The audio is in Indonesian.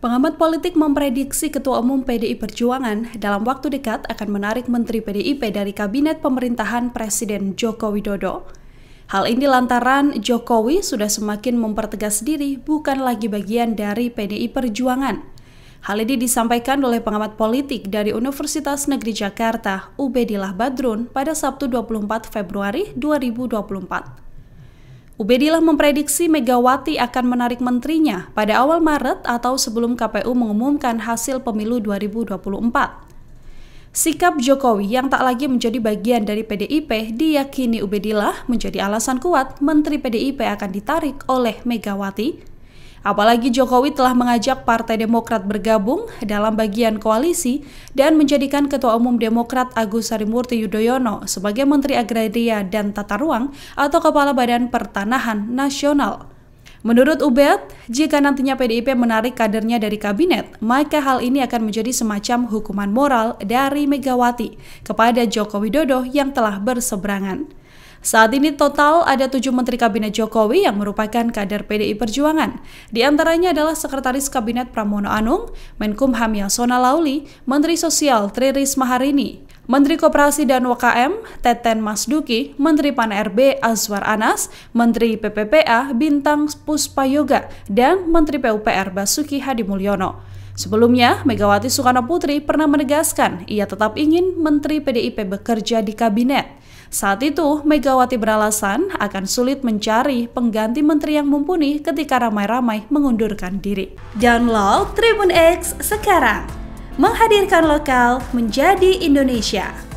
Pengamat politik memprediksi Ketua Umum PDI Perjuangan dalam waktu dekat akan menarik Menteri PDIP dari Kabinet Pemerintahan Presiden Joko Widodo. Hal ini lantaran Jokowi sudah semakin mempertegas diri bukan lagi bagian dari PDI Perjuangan. Hal ini disampaikan oleh pengamat politik dari Universitas Negeri Jakarta, Ubedillah Badrun, pada Sabtu 24 Februari 2024. Ubedillah memprediksi Megawati akan menarik menterinya pada awal Maret atau sebelum KPU mengumumkan hasil pemilu 2024. Sikap Jokowi yang tak lagi menjadi bagian dari PDIP diyakini Ubedillah menjadi alasan kuat Menteri PDIP akan ditarik oleh Megawati Apalagi Jokowi telah mengajak Partai Demokrat bergabung dalam bagian koalisi dan menjadikan Ketua Umum Demokrat Agus Harimurti Yudhoyono sebagai Menteri Agraria dan Tata Ruang atau Kepala Badan Pertanahan Nasional. Menurut Ubed, jika nantinya PDIP menarik kadernya dari kabinet, maka hal ini akan menjadi semacam hukuman moral dari Megawati kepada Joko Widodo yang telah berseberangan. Saat ini total ada tujuh Menteri Kabinet Jokowi yang merupakan kader PDI Perjuangan. Di antaranya adalah Sekretaris Kabinet Pramono Anung, Menkumham Yasona Lauli, Menteri Sosial Tri Risma Harini, Menteri Koperasi dan UKM Teten Masduki, Menteri Pan RB Azwar Anas, Menteri PPPA Bintang Puspayoga, dan Menteri PUPR Basuki Hadi Mulyono. Sebelumnya, Megawati Soekarno Putri pernah menegaskan ia tetap ingin Menteri PDIP bekerja di kabinet. Saat itu, Megawati beralasan akan sulit mencari pengganti menteri yang mumpuni ketika ramai-ramai mengundurkan diri. Download Tribun X sekarang, menghadirkan lokal menjadi Indonesia.